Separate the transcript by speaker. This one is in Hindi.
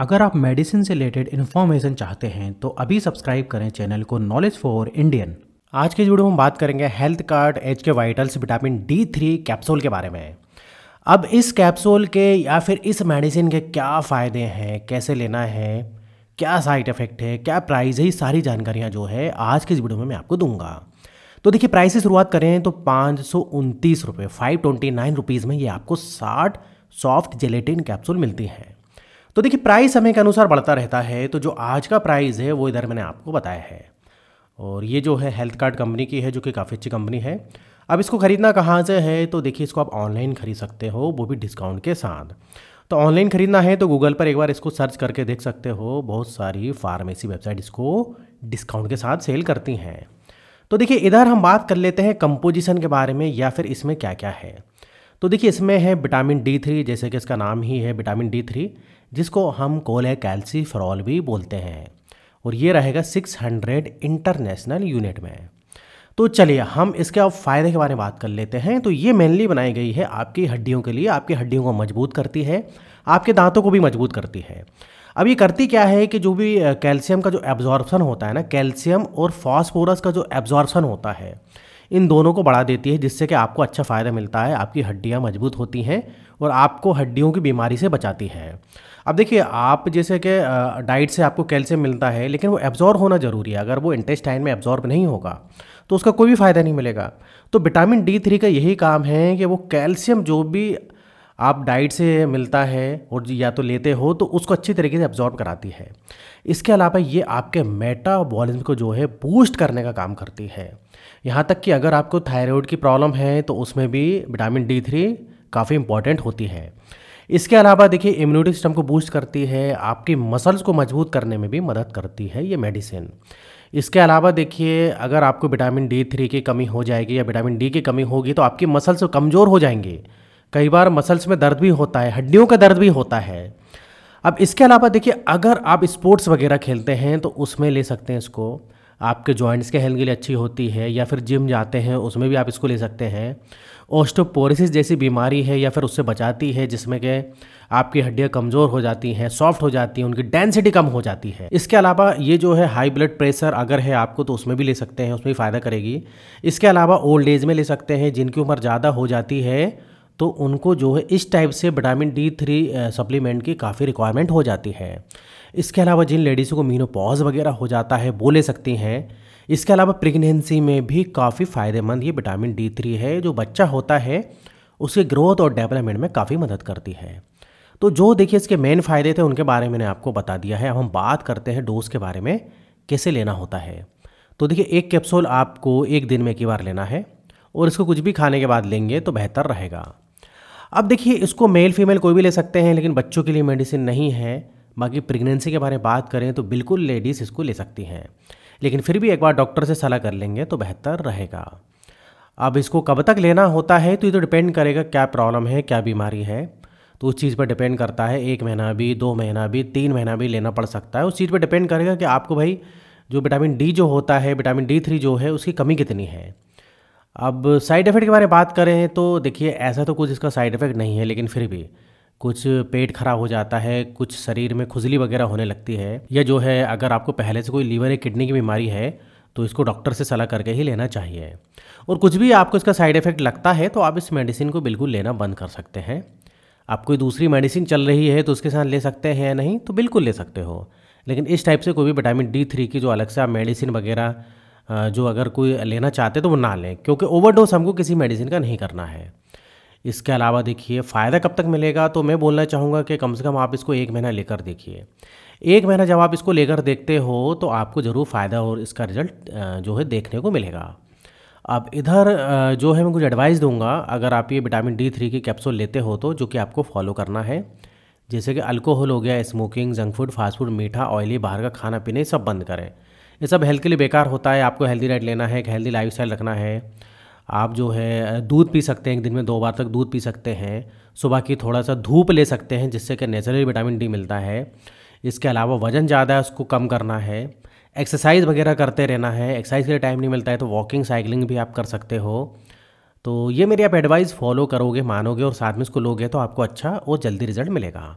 Speaker 1: अगर आप मेडिसिन से रिलेटेड इन्फॉर्मेशन चाहते हैं तो अभी सब्सक्राइब करें चैनल को नॉलेज फॉर इंडियन आज के वीडियो में बात करेंगे health card H K vitals vitamin D three capsule के बारे में अब इस कैप्सूल के या फिर इस मेडिसिन के क्या फ़ायदे हैं कैसे लेना है क्या साइड इफ़ेक्ट है क्या प्राइस है ये सारी जानकारियाँ जो है आज के इस वीडियो में मैं आपको दूंगा तो देखिए प्राइस से शुरुआत करें तो पाँच सौ उनतीस रुपये फाइव ट्वेंटी नाइन रुपीज़ में ये आपको साठ सॉफ्ट जेलेटिन कैप्सूल मिलती हैं तो देखिए प्राइस समय के अनुसार बढ़ता रहता है तो जो आज का प्राइस है वो इधर मैंने आपको बताया है और ये जो है हेल्थ कार्ड कंपनी की है जो कि काफ़ी अच्छी कंपनी है अब इसको ख़रीदना कहाँ से है तो देखिए इसको आप ऑनलाइन ख़रीद सकते हो वो भी डिस्काउंट के साथ तो ऑनलाइन ख़रीदना है तो गूगल पर एक बार इसको सर्च करके देख सकते हो बहुत सारी फार्मेसी वेबसाइट इसको डिस्काउंट के साथ सेल करती हैं तो देखिए इधर हम बात कर लेते हैं कंपोजिशन के बारे में या फिर इसमें क्या क्या है तो देखिए इसमें है विटामिन डी थ्री जैसे कि इसका नाम ही है विटामिन डी थ्री जिसको हम कोले फ्रॉल भी बोलते हैं और ये रहेगा 600 इंटरनेशनल यूनिट में तो चलिए हम इसके अब फ़ायदे के बारे में बात कर लेते हैं तो ये मेनली बनाई गई है आपकी हड्डियों के लिए आपकी हड्डियों को मजबूत करती है आपके दांतों को भी मजबूत करती है अब ये करती क्या है कि जो भी कैल्शियम का जो एब्जॉर्बसन होता है ना कैल्शियम और फॉस्फोरस का जो एब्जॉर्बसन होता है इन दोनों को बढ़ा देती है जिससे कि आपको अच्छा फ़ायदा मिलता है आपकी हड्डियाँ मजबूत होती हैं और आपको हड्डियों की बीमारी से बचाती है अब देखिए आप जैसे कि डाइट से आपको कैल्शियम मिलता है लेकिन वो एब्जॉर्ब होना ज़रूरी है अगर वो इंटेस्टाइन में एब्जॉर्ब नहीं होगा तो उसका कोई भी फ़ायदा नहीं मिलेगा तो विटामिन डी थ्री का यही काम है कि वो कैल्शियम जो भी आप डाइट से मिलता है और या तो लेते हो तो उसको अच्छी तरीके से एब्जॉर्ब कराती है इसके अलावा ये आपके मेटाबॉलिज्म को जो है बूस्ट करने का काम करती है यहाँ तक कि अगर आपको थायराइड की प्रॉब्लम है तो उसमें भी विटामिन डी थ्री काफ़ी इंपॉर्टेंट होती है इसके अलावा देखिए इम्यूनिटी सिस्टम को बूस्ट करती है आपकी मसल्स को मजबूत करने में भी मदद करती है ये मेडिसिन इसके अलावा देखिए अगर आपको विटामिन डी थ्री की कमी हो जाएगी या विटामिन डी की कमी होगी तो आपकी मसल्स कमज़ोर हो जाएंगे कई बार मसल्स में दर्द भी होता है हड्डियों का दर्द भी होता है अब इसके अलावा देखिए अगर आप स्पोर्ट्स वगैरह खेलते हैं तो उसमें ले सकते हैं इसको आपके जॉइंट्स के हेल्थ के लिए अच्छी होती है या फिर जिम जाते हैं उसमें भी आप इसको ले सकते हैं ओस्टोपोरिसिस जैसी बीमारी है या फिर उससे बचाती है जिसमें के आपकी हड्डियाँ कमज़ोर हो जाती हैं सॉफ्ट हो जाती हैं उनकी डेंसिटी कम हो जाती है इसके अलावा ये जो है हाई ब्लड प्रेशर अगर है आपको तो उसमें भी ले सकते हैं उसमें भी फ़ायदा करेगी इसके अलावा ओल्ड एज में ले सकते हैं जिनकी उम्र ज़्यादा हो जाती है तो उनको जो है इस टाइप से विटामिन डी थ्री सप्लीमेंट की काफ़ी रिक्वायरमेंट हो जाती है इसके अलावा जिन लेडीज़ों को मीनोपॉज वगैरह हो जाता है वो ले सकती हैं इसके अलावा प्रेगनेंसी में भी काफ़ी फ़ायदेमंद ये विटामिन डी थ्री है जो बच्चा होता है उसके ग्रोथ और डेवलपमेंट में काफ़ी मदद करती है तो जो देखिए इसके मेन फ़ायदे थे उनके बारे में मैंने आपको बता दिया है अब हम बात करते हैं डोज़ के बारे में कैसे लेना होता है तो देखिए एक कैप्सूल आपको एक दिन में एक बार लेना है और इसको कुछ भी खाने के बाद लेंगे तो बेहतर रहेगा अब देखिए इसको मेल फीमेल कोई भी ले सकते हैं लेकिन बच्चों के लिए मेडिसिन नहीं है बाकी प्रेगनेंसी के बारे में बात करें तो बिल्कुल लेडीज़ इसको ले सकती हैं लेकिन फिर भी एक बार डॉक्टर से सलाह कर लेंगे तो बेहतर रहेगा अब इसको कब तक लेना होता है तो ये तो डिपेंड करेगा क्या प्रॉब्लम है क्या बीमारी है तो उस चीज़ पर डिपेंड करता है एक महीना भी दो महीना भी तीन महीना भी लेना पड़ सकता है उस चीज़ पर डिपेंड करेगा कि आपको भाई जो विटामिन डी जो होता है विटामिन डी थ्री जो है उसकी कमी कितनी है अब साइड इफ़ेक्ट के बारे में बात करें तो देखिए ऐसा तो कुछ इसका साइड इफ़ेक्ट नहीं है लेकिन फिर भी कुछ पेट खराब हो जाता है कुछ शरीर में खुजली वगैरह होने लगती है या जो है अगर आपको पहले से कोई लीवर या किडनी की बीमारी है तो इसको डॉक्टर से सलाह करके ही लेना चाहिए और कुछ भी आपको इसका साइड इफ़ेक्ट लगता है तो आप इस मेडिसिन को बिल्कुल लेना बंद कर सकते हैं आप कोई दूसरी मेडिसिन चल रही है तो उसके साथ ले सकते हैं या नहीं तो बिल्कुल ले सकते हो लेकिन इस टाइप से कोई भी विटामिन डी थ्री की जो अलग से आप मेडिसिन वगैरह जो अगर कोई लेना चाहते तो वो ना लें क्योंकि ओवरडोज हमको किसी मेडिसिन का नहीं करना है इसके अलावा देखिए फ़ायदा कब तक मिलेगा तो मैं बोलना चाहूँगा कि कम से कम आप इसको एक महीना लेकर देखिए एक महीना जब आप इसको लेकर देखते हो तो आपको ज़रूर फ़ायदा और इसका रिजल्ट जो है देखने को मिलेगा अब इधर जो है मैं कुछ एडवाइस दूंगा अगर आप ये विटामिन डी थ्री की कैप्सूल लेते हो तो जो कि आपको फॉलो करना है जैसे कि अल्कोहल हो गया smoking junk food fast food मीठा ऑयली बाहर का खाना पीने सब बंद करें ये सब हेल्थ के लिए बेकार होता है आपको हेल्दी डाइट लेना है एक हेल्दी लाइफ रखना है आप जो है दूध पी सकते हैं एक दिन में दो बार तक दूध पी सकते हैं सुबह की थोड़ा सा धूप ले सकते हैं जिससे कि नेचुरली विटामिन डी मिलता है इसके अलावा वज़न ज़्यादा है उसको कम करना है एक्सरसाइज वगैरह करते रहना है एक्सरसाइज के लिए टाइम नहीं मिलता है तो वॉकिंग साइकिलिंग भी आप कर सकते हो तो ये मेरी आप एडवाइस फॉलो करोगे मानोगे और साथ में इसको लोगे तो आपको अच्छा और जल्दी रिजल्ट मिलेगा